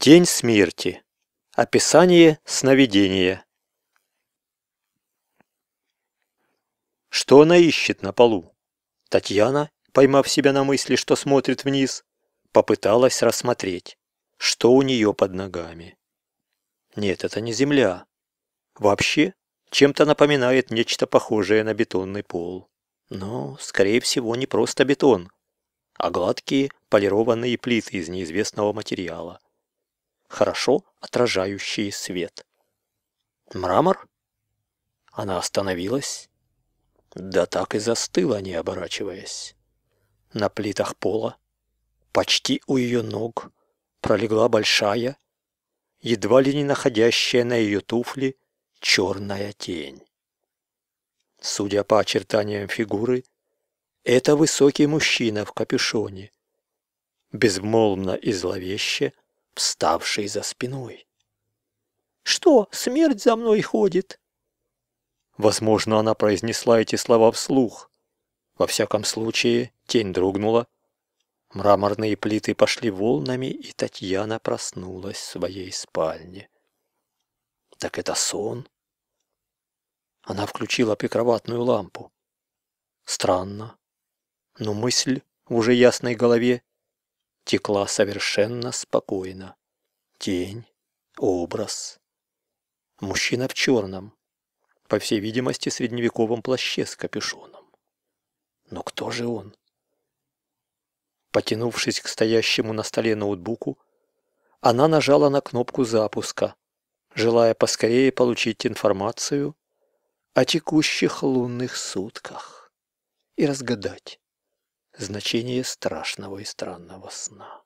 День смерти. Описание сновидения. Что она ищет на полу? Татьяна, поймав себя на мысли, что смотрит вниз, попыталась рассмотреть, что у нее под ногами. Нет, это не земля. Вообще, чем-то напоминает нечто похожее на бетонный пол. Но, скорее всего, не просто бетон, а гладкие полированные плиты из неизвестного материала – хорошо отражающие свет. «Мрамор?» Она остановилась, да так и застыла, не оборачиваясь. На плитах пола, почти у ее ног, пролегла большая, едва ли не находящая на ее туфли, черная тень. Судя по очертаниям фигуры, это высокий мужчина в капюшоне. Безмолвно и зловеще – вставший за спиной. «Что, смерть за мной ходит?» Возможно, она произнесла эти слова вслух. Во всяком случае, тень дрогнула. Мраморные плиты пошли волнами, и Татьяна проснулась в своей спальне. «Так это сон?» Она включила прикроватную лампу. Странно, но мысль в уже ясной голове текла совершенно спокойно. Тень, образ. Мужчина в черном, по всей видимости, средневековом плаще с капюшоном. Но кто же он? Потянувшись к стоящему на столе ноутбуку, она нажала на кнопку запуска, желая поскорее получить информацию о текущих лунных сутках и разгадать значение страшного и странного сна.